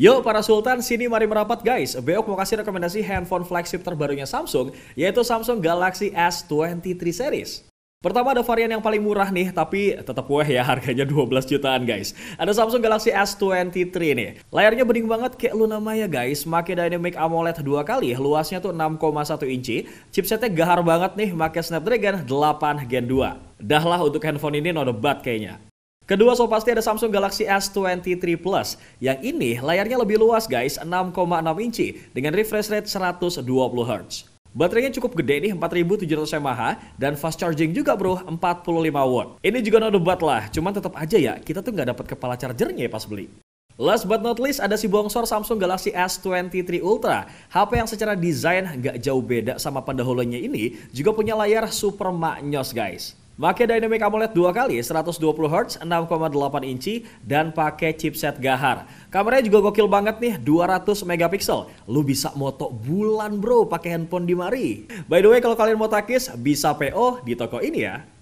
Yo para sultan, sini mari merapat guys. Beok mau kasih rekomendasi handphone flagship terbarunya Samsung, yaitu Samsung Galaxy S23 series. Pertama ada varian yang paling murah nih, tapi tetap weh ya harganya 12 jutaan guys. Ada Samsung Galaxy S23 nih. Layarnya bening banget kayak Luna Maya guys, make dynamic AMOLED dua kali, luasnya tuh 6,1 inci. Chipsetnya gahar banget nih, make Snapdragon 8 Gen 2. Dahlah untuk handphone ini no debat kayaknya. Kedua so pasti ada Samsung Galaxy S23 Plus. Yang ini layarnya lebih luas guys, 6,6 inci dengan refresh rate 120Hz. Baterainya cukup gede nih 4700 mAh dan fast charging juga bro 45 watt. Ini juga no debat lah, cuman tetap aja ya kita tuh nggak dapat kepala chargernya ya pas beli. Last but not least ada si bongsor Samsung Galaxy S23 Ultra. HP yang secara desain nggak jauh beda sama pendahulunya ini juga punya layar super maknyos guys. Pakai dynamic AMOLED dua kali 120Hz 6,8 inci dan pakai chipset Gahar. Kameranya juga gokil banget nih 200 megapiksel. Lu bisa moto bulan bro pakai handphone di mari. By the way kalau kalian mau takis bisa PO di toko ini ya.